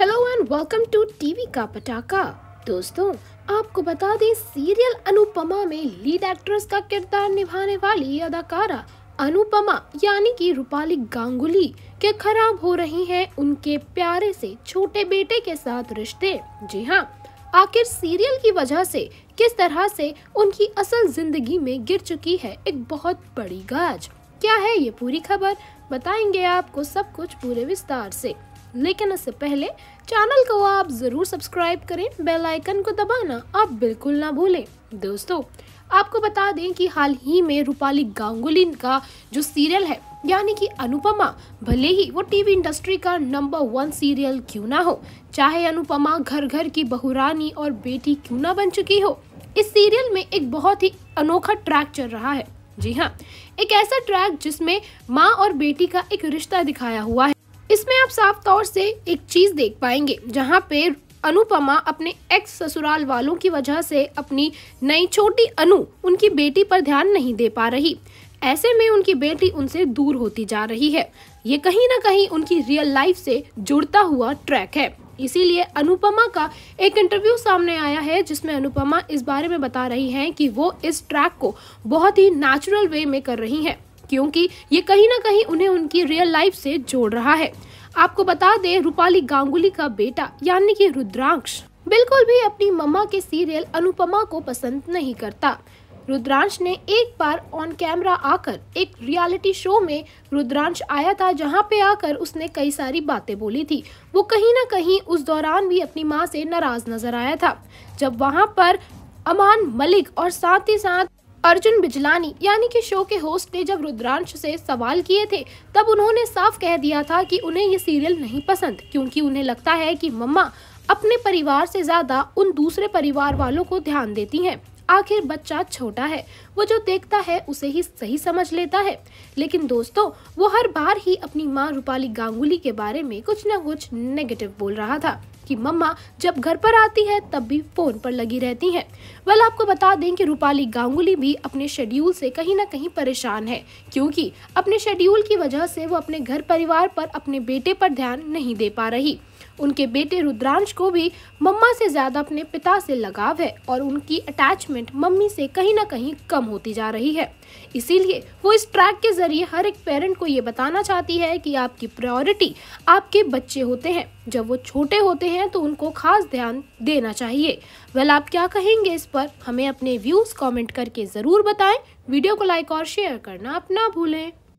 hello and welcome to TV का पटाखा दोस्तों आपको बता दें सीरियल अनुपमा में लीड एक्ट्रेस का किरदार निभाने वाली अदाकारा अनुपमा यानी कि रूपाली गांगुली के खराब हो रही हैं उनके प्यारे से छोटे बेटे के साथ रिश्ते जी हाँ आखिर सीरियल की वजह से किस तरह से उनकी असल जिंदगी में गिर चुकी है एक बहुत बड़ी गाज क्या है ये पूरी खबर बताएंगे आपको सब कुछ पूरे विस्तार से लेकिन उससे पहले चैनल को आप ज़रूर सब्सक्राइब करें बेल आइकन को दबाना आप बिल्कुल ना भूलें दोस्तों आपको बता दें कि हाल ही में रूपाली गांगुली का जो सीरियल है यानी कि अनुपमा भले ही वो टीवी इंडस्ट्री का नंबर वन सीरियल क्यों ना हो चाहे अनुपमा घर घर की बहुरानी और बेटी क्यों ना बन चुकी हो इस सीरियल में एक बहुत ही अनोखा ट्रैक चल रहा है जी हाँ एक ऐसा ट्रैक जिसमें माँ और बेटी का एक रिश्ता दिखाया हुआ है इसमें आप साफ तौर से एक चीज देख पाएंगे जहां पे अनुपमा अपने एक्स ससुराल वालों की वजह से अपनी नई छोटी अनु उनकी बेटी पर ध्यान नहीं दे पा रही ऐसे में उनकी बेटी उनसे दूर होती जा रही है ये कहीं ना कहीं उनकी रियल लाइफ से जुड़ता हुआ ट्रैक है इसीलिए अनुपमा का एक इंटरव्यू सामने आया है जिसमें अनुपमा इस बारे में बता रही हैं कि वो इस ट्रैक को बहुत ही नेचुरल वे में कर रही हैं क्योंकि ये कहीं ना कहीं उन्हें उनकी रियल लाइफ से जोड़ रहा है आपको बता दें रूपाली गांगुली का बेटा यानी कि रुद्रांश बिल्कुल भी अपनी मम्मा के सीरियल अनुपमा को पसंद नहीं करता रुद्रांश ने एक बार ऑन कैमरा आकर एक रियलिटी शो में रुद्रांश आया था जहां पे आकर उसने कई सारी बातें बोली थी वो कहीं ना कहीं उस दौरान भी अपनी माँ से नाराज नजर आया था जब वहां पर अमान मलिक और साथ ही साथ अर्जुन बिजलानी यानी कि शो के होस्ट ने जब रुद्रांश से सवाल किए थे तब उन्होंने साफ कह दिया था कि उन्हें ये सीरियल नहीं पसंद क्योंकि उन्हें लगता है कि मम्मा अपने परिवार से ज़्यादा उन दूसरे परिवार वालों को ध्यान देती हैं आखिर बच्चा छोटा है वो जो देखता है उसे ही सही समझ लेता है लेकिन दोस्तों वो हर बार ही अपनी माँ रूपाली गांगुली के बारे में कुछ न कुछ नेगेटिव बोल रहा था उसकी मम्मा जब घर पर आती है तब भी फ़ोन पर लगी रहती हैं वेल आपको बता दें कि रूपाली गांगुली भी अपने शेड्यूल से कहीं ना कहीं परेशान है क्योंकि अपने शेड्यूल की वजह से वो अपने घर परिवार पर अपने बेटे पर ध्यान नहीं दे पा रही उनके बेटे रुद्रांश को भी मम्मा से ज़्यादा अपने पिता से लगाव है और उनकी अटैचमेंट मम्मी से कहीं ना कहीं कम होती जा रही है इसीलिए वो इस ट्रैक के ज़रिए हर एक पेरेंट को ये बताना चाहती है कि आपकी प्रायोरिटी आपके बच्चे होते हैं जब वो छोटे होते हैं हैं तो उनको खास ध्यान देना चाहिए वेल आप क्या कहेंगे इस पर हमें अपने व्यूज़ कमेंट करके ज़रूर बताएं वीडियो को लाइक और शेयर करना आप ना भूलें